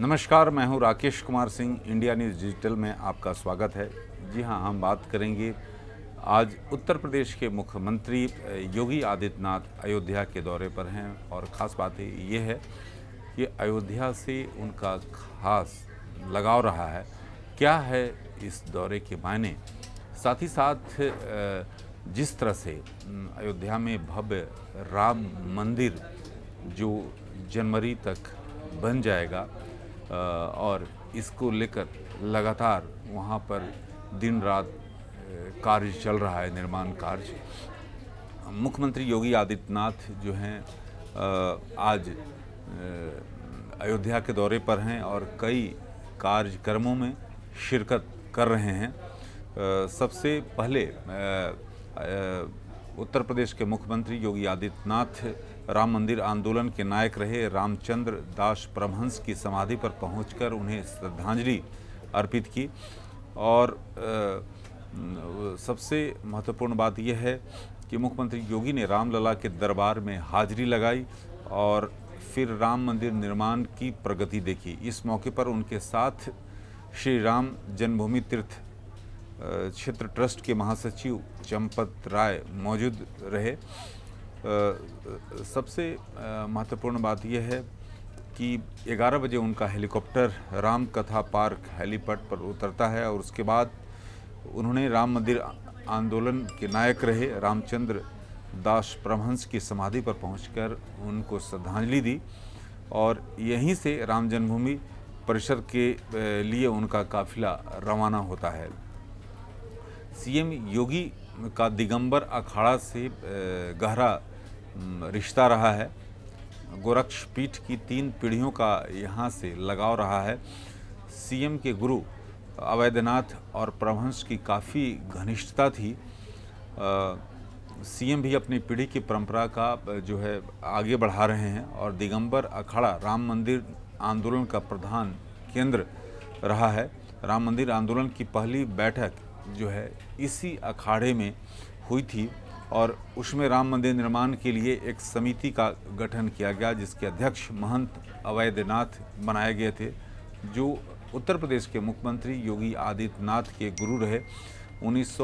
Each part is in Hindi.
नमस्कार मैं हूं Rakesh Kumar Singh India news digital में आपका स्वागत है जी हां हम बात करेंगे आज उत्तर प्रदेश के मुख्यमंत्री योगी आदित्यनाथ अयोध्या के दौरे पर हैं और ख़ास बात ये है कि अयोध्या से उनका खास लगाव रहा है क्या है इस दौरे के मायने साथ ही साथ जिस तरह से अयोध्या में भव्य राम मंदिर जो जनवरी तक बन जाएगा और इसको लेकर लगातार वहाँ पर दिन रात कार्य चल रहा है निर्माण कार्य मुख्यमंत्री योगी आदित्यनाथ जो हैं आज अयोध्या के दौरे पर हैं और कई कार्यक्रमों में शिरकत कर रहे हैं सबसे पहले उत्तर प्रदेश के मुख्यमंत्री योगी आदित्यनाथ राम मंदिर आंदोलन के नायक रहे रामचंद्र दास परमहंस की समाधि पर पहुंचकर उन्हें श्रद्धांजलि अर्पित की और सबसे महत्वपूर्ण बात यह है कि मुख्यमंत्री योगी ने रामलला के दरबार में हाजिरी लगाई और फिर राम मंदिर निर्माण की प्रगति देखी इस मौके पर उनके साथ श्री राम जन्मभूमि तीर्थ क्षेत्र ट्रस्ट के महासचिव चंपत राय मौजूद रहे सबसे महत्वपूर्ण बात यह है कि 11 बजे उनका हेलीकॉप्टर राम कथा पार्क हेलीपैड पर उतरता है और उसके बाद उन्होंने राम मंदिर आंदोलन के नायक रहे रामचंद्र दास परमहंस की समाधि पर पहुंचकर उनको श्रद्धांजलि दी और यहीं से राम जन्मभूमि परिषद के लिए उनका काफिला रवाना होता है सीएम योगी का दिगंबर अखाड़ा से गहरा रिश्ता रहा है गोरक्ष पीठ की तीन पीढ़ियों का यहाँ से लगाव रहा है सीएम के गुरु अवैधनाथ और प्रभंश की काफ़ी घनिष्ठता थी सीएम भी अपनी पीढ़ी की परंपरा का जो है आगे बढ़ा रहे हैं और दिगंबर अखाड़ा राम मंदिर आंदोलन का प्रधान केंद्र रहा है राम मंदिर आंदोलन की पहली बैठक जो है इसी अखाड़े में हुई थी और उसमें राम मंदिर निर्माण के लिए एक समिति का गठन किया गया जिसके अध्यक्ष महंत अवैधनाथ बनाए गए थे जो उत्तर प्रदेश के मुख्यमंत्री योगी आदित्यनाथ के गुरु रहे उन्नीस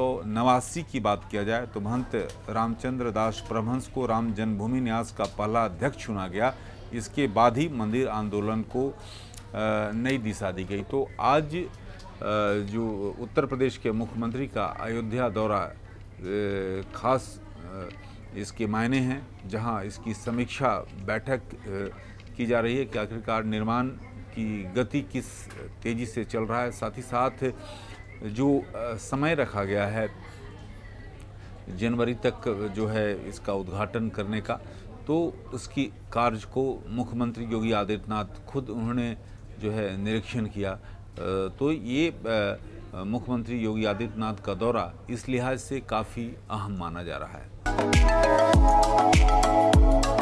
की बात किया जाए तो महंत रामचंद्र दास परमहंस को राम जन्मभूमि न्यास का पहला अध्यक्ष चुना गया इसके बाद ही मंदिर आंदोलन को नई दिशा दी गई तो आज जो उत्तर प्रदेश के मुख्यमंत्री का अयोध्या दौरा ख़ास इसके मायने हैं जहां इसकी समीक्षा बैठक की जा रही है कि आखिरकार निर्माण की गति किस तेज़ी से चल रहा है साथ ही साथ जो समय रखा गया है जनवरी तक जो है इसका उद्घाटन करने का तो उसकी कार्य को मुख्यमंत्री योगी आदित्यनाथ खुद उन्होंने जो है निरीक्षण किया तो ये मुख्यमंत्री योगी आदित्यनाथ का दौरा इस लिहाज से काफ़ी अहम माना जा रहा है